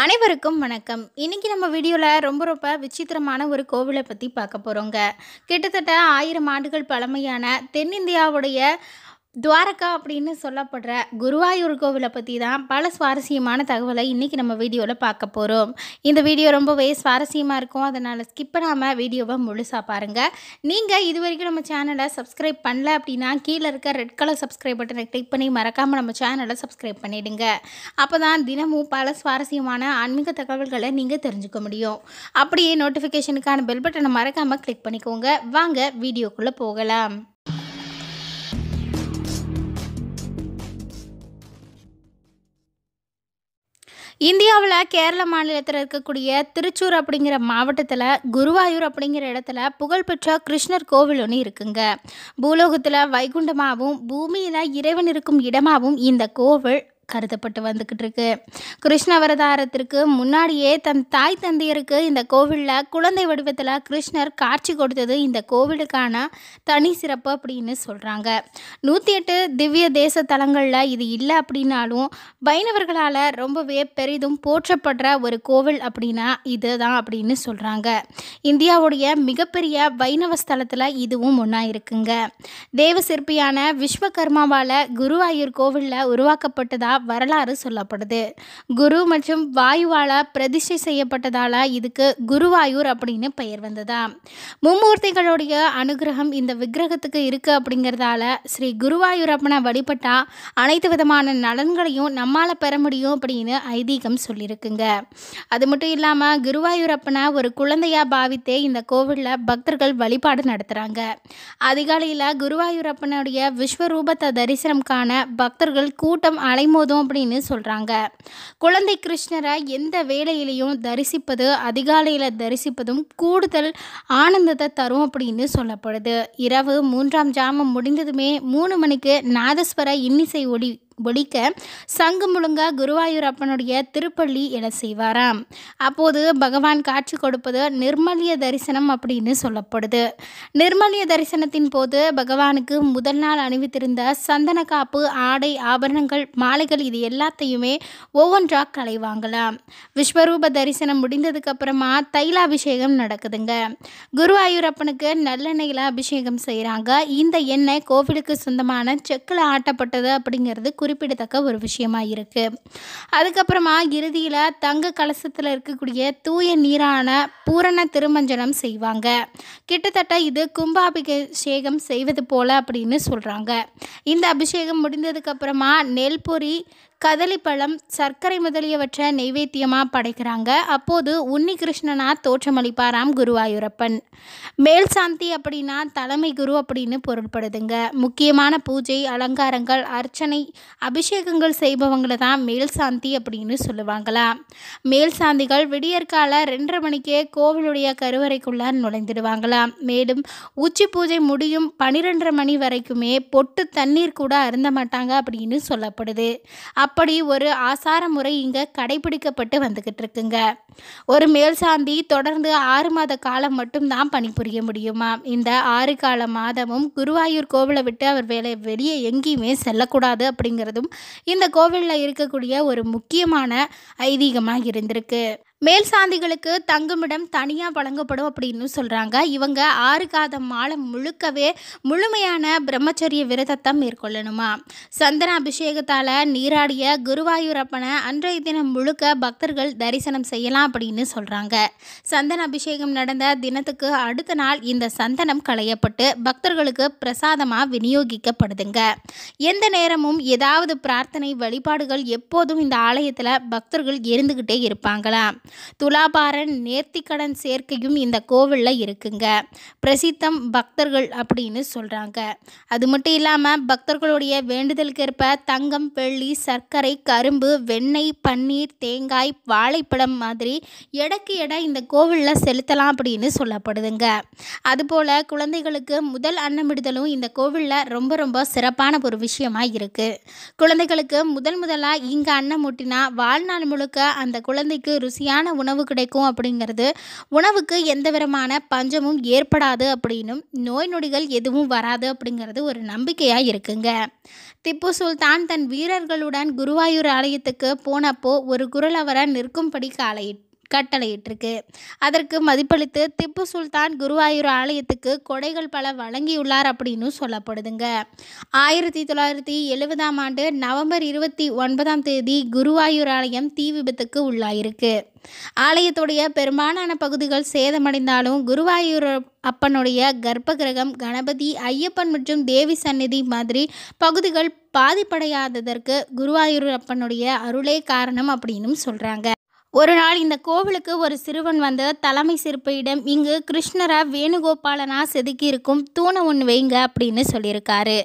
அனைவருக்கும் வணக்கம் இன்றைக்கி நம்ம வீடியோவில் ரொம்ப ரொம்ப விசித்திரமான ஒரு கோவிலை பற்றி பார்க்க போகிறோங்க கிட்டத்தட்ட ஆயிரம் ஆண்டுகள் பழமையான தென்னிந்தியாவுடைய துவாரகா அப்படின்னு சொல்லப்படுற குருவாயூர் கோவிலை பற்றி தான் பல சுவாரஸ்யமான தகவலை இன்றைக்கி நம்ம வீடியோவில் பார்க்க போகிறோம் இந்த வீடியோ ரொம்பவே சுவாரஸ்யமாக இருக்கும் அதனால் ஸ்கிப் பண்ணாமல் வீடியோவை முழுசாக பாருங்கள் நீங்கள் இது வரைக்கும் நம்ம சேனலை சப்ஸ்கிரைப் பண்ணல அப்படின்னா கீழே இருக்க ரெட் கலர் சப்ஸ்கிரைப் பட்டனை கிளிக் பண்ணி மறக்காமல் நம்ம சேனலை சப்ஸ்கிரைப் பண்ணிவிடுங்க அப்போ தான் தினமும் பல சுவாரஸ்யமான ஆன்மீக தகவல்களை நீங்கள் தெரிஞ்சுக்க முடியும் அப்படியே நோட்டிஃபிகேஷனுக்கான பெல் பட்டனை மறக்காமல் கிளிக் பண்ணிக்கோங்க வாங்க வீடியோக்குள்ளே போகலாம் இந்தியாவில் கேரள மாநிலத்தில் இருக்கக்கூடிய திருச்சூர் அப்படிங்கிற மாவட்டத்தில் குருவாயூர் அப்படிங்கிற இடத்துல புகழ்பெற்ற கிருஷ்ணர் கோவில் ஒன்று இருக்குங்க பூலோகத்தில் வைகுண்டமாகவும் பூமியில் இறைவன் இருக்கும் இடமாகவும் இந்த கோவில் கருதப்பட்டு வந்துக்கிட்டு இருக்கு கிருஷ்ண அவதாரத்திற்கு முன்னாடியே தன் தாய் தந்தையருக்கு இந்த கோவிலில் குழந்தை வடிவத்தில் கிருஷ்ணர் காட்சி கொடுத்தது இந்த கோவிலுக்கான தனி சிறப்பு அப்படின்னு சொல்கிறாங்க நூற்றி எட்டு திவ்ய தேச தலங்களில் இது இல்லை அப்படின்னாலும் வைணவர்களால் ரொம்பவே பெரிதும் போற்றப்படுற ஒரு கோவில் அப்படின்னா இது தான் அப்படின்னு சொல்கிறாங்க இந்தியாவுடைய மிகப்பெரிய வைணவ ஸ்தலத்தில் இதுவும் ஒன்றா இருக்குங்க தேவ சிற்பியான விஸ்வகர்மாவால் குருவாயூர் கோவிலில் உருவாக்கப்பட்டதா செய்ததாக வரலாறு சொல்லப்படுது குரு மற்றும் வாயுவால் பிரதிஷ்டை செய்யப்பட்டதால் இதுக்கு குருவாயூர் அப்படின்னு பெயர் வந்ததா மும்மூர்த்திகளுடைய அனுகிரகம் இந்த விக்கிரகத்துக்கு இருக்குது அப்படிங்கிறதால ஸ்ரீ குருவாயூரப்பனை வழிபட்டால் அனைத்து விதமான நலன்களையும் நம்மால் பெற முடியும் அப்படின்னு ஐதீகம் சொல்லியிருக்குங்க அது மட்டும் இல்லாமல் குருவாயூரப்பனை ஒரு குழந்தையாக பாவித்தே இந்த கோவிலில் பக்தர்கள் வழிபாடு நடத்துகிறாங்க அதிகாலையில் குருவாயூரப்பனுடைய விஸ்வரூபத்தை தரிசனம் காண பக்தர்கள் கூட்டம் அலைமோ போதும் அப்படின்னு சொல்கிறாங்க குழந்தை கிருஷ்ணரை எந்த வேலையிலையும் தரிசிப்பது அதிகாலையில் தரிசிப்பதும் கூடுதல் ஆனந்தத்தை தரும் அப்படின்னு சொல்லப்படுது இரவு மூன்றாம் ஜாமம் முடிந்ததுமே மூணு மணிக்கு நாதஸ்வர இன்னிசை ஒளி ஒழிக்க சங்கு முழுங்க குருவாயூர் அப்பனுடைய திருப்பள்ளி என செய்வாராம் அப்போது பகவான் காட்சி கொடுப்பது நிர்மல்ய தரிசனம் அப்படின்னு சொல்லப்படுது நிர்மல்ய தரிசனத்தின் போது பகவானுக்கு முதல் நாள் அணிவித்திருந்த சந்தன காப்பு ஆடை ஆபரணங்கள் மாலைகள் இது எல்லாத்தையுமே ஒவ்வொன்றாக களைவாங்களாம் விஸ்வரூப தரிசனம் முடிந்ததுக்கு அப்புறமா தைலாபிஷேகம் நடக்குதுங்க குருவாயூரப்பனுக்கு நல்லெண்ணெயில் அபிஷேகம் செய்கிறாங்க இந்த எண்ணெய் கோவிலுக்கு சொந்தமான செக்கில் ஆட்டப்பட்டது அப்படிங்கிறது குறி குறிப்பிடத்தக்க ஒரு விஷயமா இருக்கு அதுக்கப்புறமா இறுதியில் தங்க கலசத்தில் இருக்கக்கூடிய தூய நீரான பூரண திருமஞ்சனம் செய்வாங்க கிட்டத்தட்ட இது கும்பாபிஷேகம் செய்வது போல அப்படின்னு சொல்றாங்க இந்த அபிஷேகம் முடிந்ததுக்கு நெல் பொறி கதளிப்பழம் சர்க்கரை முதலியவற்றை நெய்வேத்தியமாக படைக்கிறாங்க அப்போது உன்னி கிருஷ்ணனா தோற்றமளிப்பாராம் குருவாயூரப்பன் மேல் சாந்தி அப்படின்னா தலைமை குரு அப்படின்னு பொருள்படுதுங்க முக்கியமான பூஜை அலங்காரங்கள் அர்ச்சனை அபிஷேகங்கள் செய்பவங்களை தான் மேல் சாந்தி அப்படின்னு சொல்லுவாங்களாம் மேல் சாந்திகள் விடியற்கால ரெண்டரை மணிக்கே கோவிலுடைய கருவறைக்குள்ளே நுழைந்துடுவாங்களாம் மேலும் உச்சி பூஜை முடியும் பனிரெண்டரை மணி வரைக்குமே பொட்டு தண்ணீர் கூட அருந்த மாட்டாங்க அப்படின்னு சொல்லப்படுது அப் அப்படி ஒரு ஆசார முறை இங்கே கடைபிடிக்கப்பட்டு வந்துக்கிட்டு இருக்குங்க ஒரு மேல்சாந்தி தொடர்ந்து ஆறு மாத காலம் மட்டும்தான் பணிபுரிய முடியுமா இந்த ஆறு கால மாதமும் குருவாயூர் கோவிலை விட்டு அவர் வேலை வெளியே எங்கேயுமே செல்லக்கூடாது அப்படிங்கிறதும் இந்த கோவிலில் இருக்கக்கூடிய ஒரு முக்கியமான ஐதீகமாக இருந்திருக்கு மேல் சாந்திகளுக்கு தங்குமிடம் தனியாக வழங்கப்படும் அப்படின்னு சொல்கிறாங்க இவங்க ஆறு காத மாலை முழுக்கவே முழுமையான பிரம்மச்சரிய விரதத்தை மேற்கொள்ளணுமா சந்தன அபிஷேகத்தால் நீராடிய குருவாயூரப்பனை அன்றைய தினம் முழுக்க பக்தர்கள் தரிசனம் செய்யலாம் அப்படின்னு சொல்கிறாங்க சந்தன அபிஷேகம் நடந்த தினத்துக்கு அடுத்த நாள் இந்த சந்தனம் களையப்பட்டு பக்தர்களுக்கு பிரசாதமாக விநியோகிக்கப்படுதுங்க எந்த நேரமும் ஏதாவது பிரார்த்தனை வழிபாடுகள் எப்போதும் இந்த ஆலயத்தில் பக்தர்கள் இருந்துக்கிட்டே இருப்பாங்களாம் துலாபாரன் நேர்த்திக்கடன் சேர்க்கையும் இந்த கோவிலில் இருக்குங்க பிரசித்தம் பக்தர்கள் அப்படின்னு சொல்கிறாங்க அது மட்டும் இல்லாமல் பக்தர்களுடைய வேண்டுதலுக்கேற்ப தங்கம் வெள்ளி சர்க்கரை கரும்பு வெண்ணெய் பன்னீர் தேங்காய் வாழைப்பழம் மாதிரி எடைக்கு எடை இந்த கோவிலில் செலுத்தலாம் அப்படின்னு சொல்லப்படுதுங்க அதுபோல் குழந்தைகளுக்கு முதல் அன்னமிடுதலும் இந்த கோவிலில் ரொம்ப ரொம்ப சிறப்பான ஒரு விஷயமாக இருக்குது குழந்தைகளுக்கு முதல் முதலாக இங்கே அன்னம் ஊட்டினா வாழ்நாள் முழுக்க அந்த குழந்தைக்கு ருசியான சத்தான உணவு கிடைக்கும் அப்படிங்கிறது உணவுக்கு எந்த விதமான பஞ்சமும் ஏற்படாது அப்படின்னும் நோய் நொடிகள் எதுவும் வராது அப்படிங்கிறது ஒரு நம்பிக்கையாக இருக்குங்க திப்பு சுல்தான் தன் வீரர்களுடன் குருவாயூர் ஆலயத்துக்கு போனப்போ ஒரு குரல் அவரை நிற்கும்படி காலையிட்டு கட்டளையிட்டிருக்கு அதற்கு மதிப்பளித்து திப்பு சுல்தான் குருவாயூர் ஆலயத்துக்கு கொடைகள் பல வழங்கியுள்ளார் அப்படின்னு சொல்லப்படுதுங்க ஆயிரத்தி தொள்ளாயிரத்தி எழுபதாம் ஆண்டு நவம்பர் இருபத்தி ஒன்பதாம் தேதி குருவாயூர் ஆலயம் தீ விபத்துக்கு உள்ளாயிருக்கு ஆலயத்துடைய பெரும்பாலான பகுதிகள் சேதமடைந்தாலும் குருவாயூர் அப்பனுடைய கர்ப்பகிரகம் கணபதி ஐயப்பன் மற்றும் தேவி சந்நிதி மாதிரி பகுதிகள் பாதிப்படையாததற்கு குருவாயூர் அப்பனுடைய அருளே காரணம் அப்படின்னு சொல்கிறாங்க ஒரு நாள் இந்த கோவிலுக்கு ஒரு சிறுவன் வந்து தலைமை சிற்பியிடம் இங்கு கிருஷ்ணரா வேணுகோபாலனா செதுக்கியிருக்கும் தூணை ஒன்று வைங்க அப்படின்னு சொல்லியிருக்காரு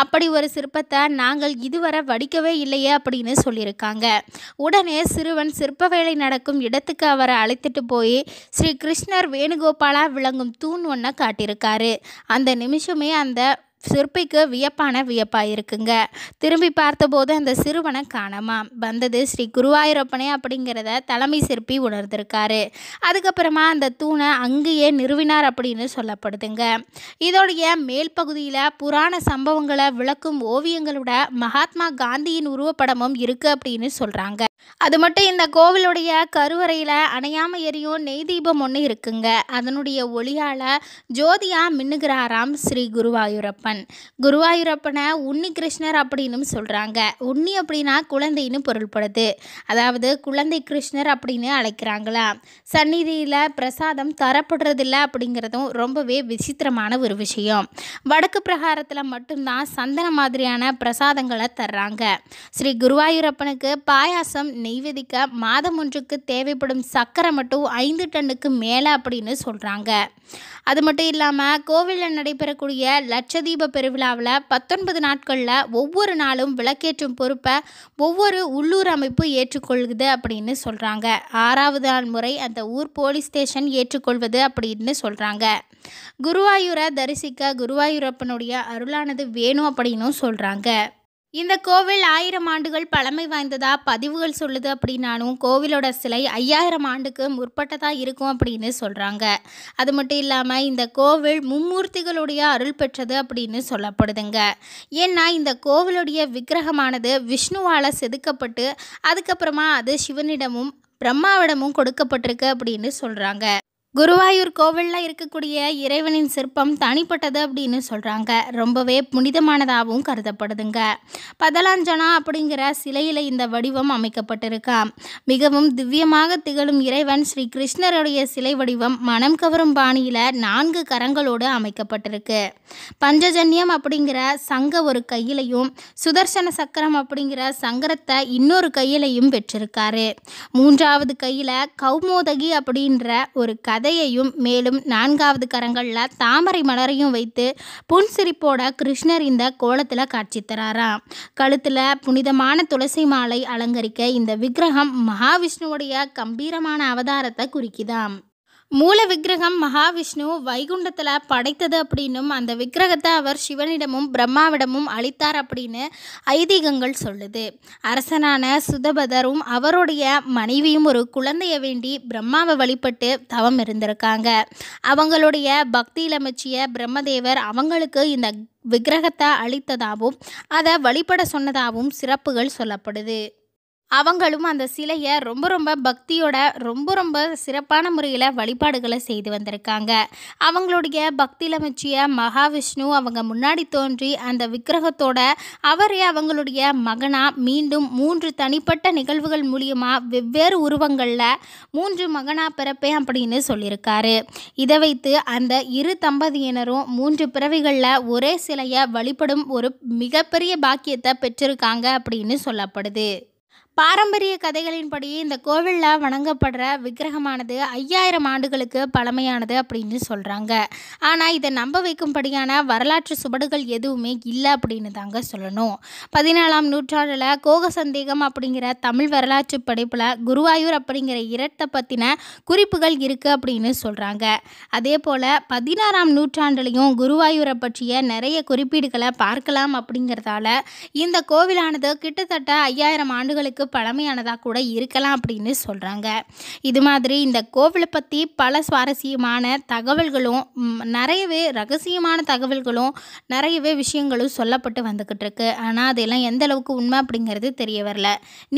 அப்படி ஒரு சிற்பத்தை நாங்கள் இதுவரை வடிக்கவே இல்லையே அப்படின்னு சொல்லியிருக்காங்க உடனே சிறுவன் சிற்ப வேலை நடக்கும் இடத்துக்கு அவரை அழைத்துட்டு போய் ஸ்ரீ கிருஷ்ணர் வேணுகோபாலா விளங்கும் தூண் ஒன்றை காட்டியிருக்காரு அந்த நிமிஷமே அந்த சிற்பிக்கு வியப்பான வியப்பாக இருக்குங்க திரும்பி பார்த்தபோது அந்த சிறுவனை காணமா வந்தது ஸ்ரீ குருவாயூரப்பனே அப்படிங்கிறத தலைமை சிற்பி உணர்ந்திருக்காரு அதுக்கப்புறமா அந்த தூணை அங்கேயே நிறுவினார் அப்படின்னு சொல்லப்படுதுங்க இதோடைய மேல் பகுதியில் புராண சம்பவங்களை விளக்கும் ஓவியங்களோட மகாத்மா காந்தியின் உருவப்படமும் இருக்குது அப்படின்னு சொல்கிறாங்க அது மட்டும் இந்த கோவிலுடைய கருவறையில் அணையாம எரியும் நெய் தீபம் ஒன்று இருக்குங்க அதனுடைய ஒளியால் ஜோதியாக மின்னுகிறாராம் ஸ்ரீ குருவாயூரப்பன் உண்ணியவன் குருவாயூரப்பனை உன்னி கிருஷ்ணர் அப்படின்னு சொல்கிறாங்க உன்னி அப்படின்னா குழந்தைன்னு பொருள்படுது அதாவது குழந்தை கிருஷ்ணர் அப்படின்னு அழைக்கிறாங்களா சந்நிதியில் பிரசாதம் தரப்படுறதில்ல அப்படிங்கிறதும் ரொம்பவே விசித்திரமான ஒரு விஷயம் வடக்கு பிரகாரத்தில் மட்டும்தான் சந்தன மாதிரியான பிரசாதங்களை தர்றாங்க ஸ்ரீ குருவாயூரப்பனுக்கு பாயாசம் நெய்வேதிக்க மாதம் ஒன்றுக்கு தேவைப்படும் சர்க்கரை மட்டும் ஐந்து டன்னுக்கு மேலே அப்படின்னு சொல்கிறாங்க அது மட்டும் இல்லாமல் கோவிலில் நடைபெறக்கூடிய லட்சதீப சமூக பெருவிழாவில் பத்தொன்பது நாட்களில் ஒவ்வொரு நாளும் விளக்கேற்றும் பொறுப்பை ஒவ்வொரு உள்ளூர் அமைப்பு ஏற்றுக்கொள்ளுது அப்படின்னு சொல்கிறாங்க ஆறாவது நாள் முறை அந்த ஊர் போலீஸ் ஸ்டேஷன் ஏற்றுக்கொள்வது அப்படின்னு சொல்கிறாங்க குருவாயூரை தரிசிக்க குருவாயூரப்பனுடைய அருளானது வேணும் அப்படின்னும் சொல்கிறாங்க இந்த கோவில் ஆயிரம் ஆண்டுகள் பழமை வாய்ந்ததா பதிவுகள் சொல்லுது அப்படின்னாலும் கோவிலோட சிலை ஐயாயிரம் ஆண்டுக்கு முற்பட்டதாக இருக்கும் அப்படின்னு சொல்கிறாங்க அது மட்டும் இல்லாமல் இந்த கோவில் மும்மூர்த்திகளுடைய அருள் பெற்றது அப்படின்னு சொல்லப்படுதுங்க ஏன்னா இந்த கோவிலுடைய விக்கிரகமானது விஷ்ணுவால் செதுக்கப்பட்டு அதுக்கப்புறமா அது சிவனிடமும் பிரம்மாவிடமும் கொடுக்கப்பட்டிருக்கு அப்படின்னு சொல்கிறாங்க குருவாயூர் கோவிலில் இருக்கக்கூடிய இறைவனின் சிற்பம் தனிப்பட்டது அப்படின்னு சொல்கிறாங்க ரொம்பவே புனிதமானதாகவும் கருதப்படுதுங்க பதலாஞ்சனா அப்படிங்கிற சிலையில் இந்த வடிவம் அமைக்கப்பட்டிருக்கான் மிகவும் திவ்யமாக திகழும் இறைவன் ஸ்ரீ கிருஷ்ணருடைய சிலை வடிவம் மனம் கவரும் பாணியில் நான்கு கரங்களோடு அமைக்கப்பட்டிருக்கு பஞ்சஜன்யம் அப்படிங்கிற சங்க ஒரு கையிலையும் சுதர்சன சக்கரம் அப்படிங்கிற சங்கரத்தை இன்னொரு கையிலையும் பெற்றிருக்காரு மூன்றாவது கையில் கௌமோதகி அப்படின்ற ஒரு கதை கதையையும் மேலும் நான்காவது கரங்களில் தாமரை மலரையும் வைத்து புன்சிரிப்போட கிருஷ்ணர் இந்த கோலத்தில் காட்சி தராராம் கழுத்தில் புனிதமான துளசி மாலை அலங்கரிக்க இந்த விக்கிரகம் மகாவிஷ்ணுவுடைய கம்பீரமான அவதாரத்தை குறிக்குதாம் மூல விக்கிரகம் மகாவிஷ்ணு வைகுண்டத்தில் படைத்தது அப்படின்னும் அந்த விக்கிரகத்தை அவர் சிவனிடமும் பிரம்மாவிடமும் அளித்தார் அப்படின்னு ஐதீகங்கள் சொல்லுது அரசனான சுதபதரும் அவருடைய மனைவியும் ஒரு குழந்தைய வேண்டி பிரம்மாவை வழிபட்டு தவம் இருந்திருக்காங்க அவங்களுடைய பக்தியில் அமைச்சிய பிரம்மதேவர் அவங்களுக்கு இந்த விக்கிரகத்தை அளித்ததாகவும் அதை வழிபட சொன்னதாகவும் சிறப்புகள் சொல்லப்படுது அவங்களும் அந்த சிலையை ரொம்ப ரொம்ப பக்தியோட ரொம்ப ரொம்ப சிறப்பான முறையில் வழிபாடுகளை செய்து வந்திருக்காங்க அவங்களுடைய பக்தியில் வச்சிய மகாவிஷ்ணு அவங்க முன்னாடி தோன்றி அந்த விக்கிரகத்தோட அவரே அவங்களுடைய மகனாக மீண்டும் மூன்று தனிப்பட்ட நிகழ்வுகள் மூலியமாக வெவ்வேறு உருவங்களில் மூன்று மகனாக பிறப்பேன் அப்படின்னு சொல்லியிருக்காரு இதை வைத்து அந்த இரு தம்பதியினரும் மூன்று பிறவிகளில் ஒரே சிலையை வழிபடும் ஒரு மிகப்பெரிய பாக்கியத்தை பெற்றிருக்காங்க அப்படின்னு சொல்லப்படுது பாரம்பரிய கதைகளின்படி இந்த கோவிலில் வணங்கப்படுற விக்கிரகமானது ஐயாயிரம் ஆண்டுகளுக்கு பழமையானது அப்படின்னு சொல்கிறாங்க ஆனால் இதை நம்ப வைக்கும்படியான வரலாற்று சுவடுகள் எதுவுமே இல்லை அப்படின்னு தாங்க சொல்லணும் பதினாலாம் நூற்றாண்டில் கோக சந்தேகம் அப்படிங்கிற தமிழ் வரலாற்று படைப்பில் குருவாயூர் அப்படிங்கிற இரட்டை பற்றின குறிப்புகள் இருக்குது அப்படின்னு சொல்கிறாங்க அதே போல் பதினாறாம் நூற்றாண்டுலேயும் குருவாயூரை பற்றிய நிறைய குறிப்பீடுகளை பார்க்கலாம் அப்படிங்கிறதால இந்த கோவிலானது கிட்டத்தட்ட ஐயாயிரம் ஆண்டுகளுக்கு அளவுக்கு பழமையானதாக கூட இருக்கலாம் அப்படின்னு சொல்கிறாங்க இது மாதிரி இந்த கோவிலை பற்றி பல சுவாரஸ்யமான தகவல்களும் நிறையவே ரகசியமான தகவல்களும் நிறையவே விஷயங்களும் சொல்லப்பட்டு வந்துக்கிட்டு இருக்கு ஆனால் அதெல்லாம் எந்த அளவுக்கு உண்மை அப்படிங்கிறது தெரிய வரல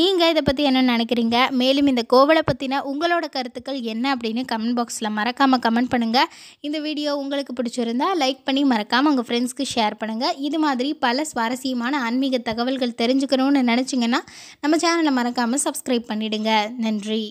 நீங்கள் இதை பற்றி என்ன நினைக்கிறீங்க மேலும் இந்த கோவிலை பற்றின உங்களோட கருத்துக்கள் என்ன அப்படின்னு கமெண்ட் பாக்ஸில் மறக்காமல் கமெண்ட் பண்ணுங்கள் இந்த வீடியோ உங்களுக்கு பிடிச்சிருந்தா லைக் பண்ணி மறக்காமல் உங்கள் ஃப்ரெண்ட்ஸ்க்கு ஷேர் பண்ணுங்கள் இது மாதிரி பல சுவாரஸ்யமான ஆன்மீக தகவல்கள் தெரிஞ்சுக்கணும்னு நினச்சிங்கன்னா நம்ம சேனல் சேனலை மறக்காமல் சப்ஸ்கிரைப் பண்ணிவிடுங்க நன்றி